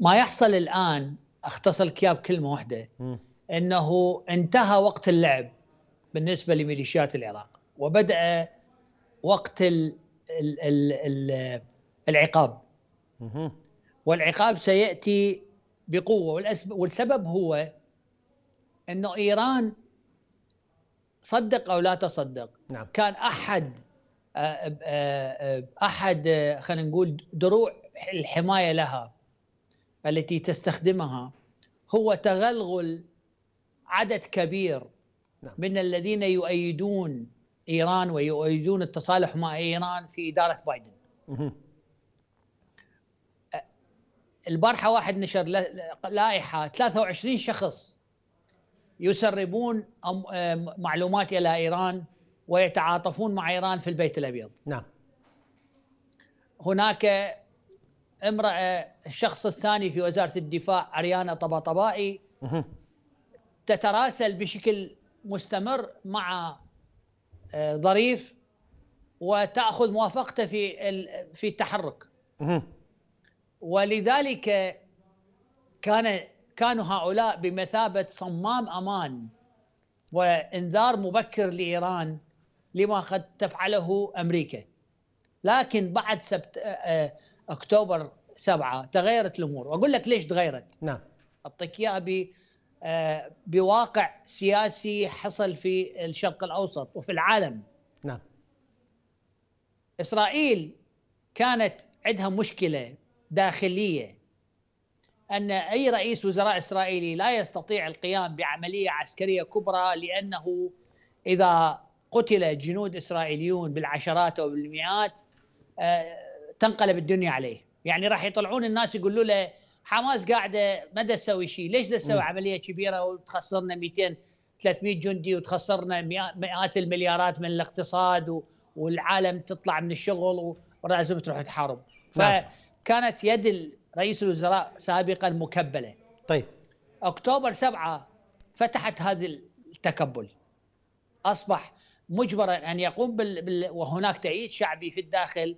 ما يحصل الان اختصر لك اياه بكلمه واحده انه انتهى وقت اللعب بالنسبه لميليشيات العراق وبدا وقت الـ الـ الـ الـ العقاب والعقاب سياتي بقوه والسبب هو انه ايران صدق او لا تصدق نعم. كان احد آه، آه، آه، احد خلينا نقول دروع الحمايه لها التي تستخدمها هو تغلغل عدد كبير نعم. من الذين يؤيدون ايران ويؤيدون التصالح مع ايران في اداره بايدن. البارحه واحد نشر لائحه 23 شخص يسربون معلومات الى ايران ويتعاطفون مع ايران في البيت الابيض. نعم. هناك امراه الشخص الثاني في وزاره الدفاع عريانه طباطبائي تتراسل بشكل مستمر مع آه، ظريف وتاخذ موافقته في في التحرك ولذلك كان كانوا هؤلاء بمثابه صمام امان وانذار مبكر لايران لما قد تفعله امريكا لكن بعد سبت آه، آه، اكتوبر 7 تغيرت الامور واقول لك ليش تغيرت نعم اعطيك اياها آه، بواقع سياسي حصل في الشرق الاوسط وفي العالم نعم اسرائيل كانت عندها مشكله داخليه ان اي رئيس وزراء اسرائيلي لا يستطيع القيام بعمليه عسكريه كبرى لانه اذا قتل جنود اسرائيليون بالعشرات او بالمئات آه، تنقلب الدنيا عليه يعني راح يطلعون الناس يقولوا له حماس قاعده ما تسوي شيء ليش تسوي عمليه كبيره وتخسرنا 200 300 جندي وتخسرنا مئات المليارات من الاقتصاد والعالم تطلع من الشغل ولازم تروح تحارب نعم. فكانت يد رئيس الوزراء سابقا مكبله طيب اكتوبر 7 فتحت هذا التكبل اصبح مجبرا ان يقوم بال... وهناك تأييد شعبي في الداخل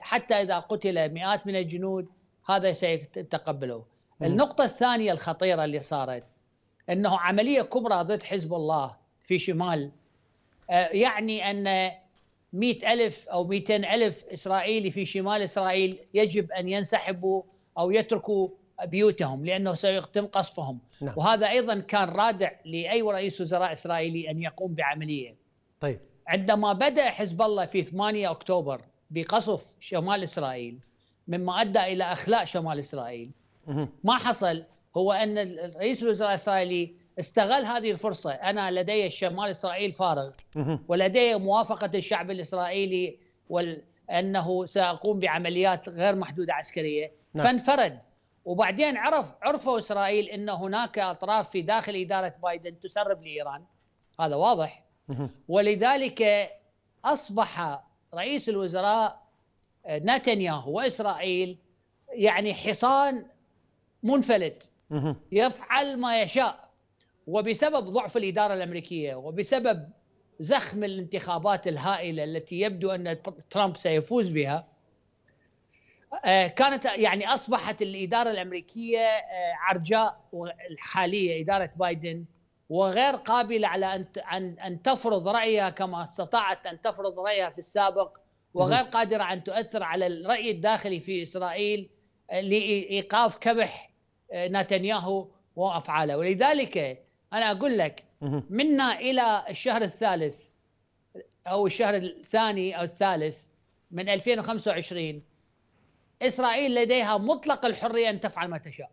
حتى اذا قتل مئات من الجنود هذا سيتقبله. النقطة الثانية الخطيرة اللي صارت انه عملية كبرى ضد حزب الله في شمال آه، يعني ان مئة ألف أو مئتين ألف إسرائيلي في شمال إسرائيل يجب أن ينسحبوا أو يتركوا بيوتهم لأنه سيتم قصفهم نعم. وهذا أيضا كان رادع لأي رئيس وزراء إسرائيلي أن يقوم بعملية طيب عندما بدأ حزب الله في 8 أكتوبر بقصف شمال اسرائيل مما ادى الى اخلاء شمال اسرائيل ما حصل هو ان رئيس الوزراء الاسرائيلي استغل هذه الفرصه انا لدي شمال اسرائيل فارغ ولدي موافقه الشعب الاسرائيلي وانه انه ساقوم بعمليات غير محدوده عسكريه نعم. فانفرد وبعدين عرف عرفوا اسرائيل ان هناك اطراف في داخل اداره بايدن تسرب لايران هذا واضح ولذلك اصبح رئيس الوزراء آه، نتنياهو واسرائيل يعني حصان منفلت يفعل ما يشاء وبسبب ضعف الاداره الامريكيه وبسبب زخم الانتخابات الهائله التي يبدو ان ترامب سيفوز بها آه، كانت يعني اصبحت الاداره الامريكيه آه، عرجاء الحاليه اداره بايدن وغير قابله على ان ان ان تفرض رايها كما استطاعت ان تفرض رايها في السابق وغير قادره ان تؤثر على الراي الداخلي في اسرائيل آه، لايقاف كبح آه، نتنياهو وافعاله ولذلك انا اقول لك منا الى الشهر الثالث او الشهر الثاني او الثالث من 2025 اسرائيل لديها مطلق الحريه ان تفعل ما تشاء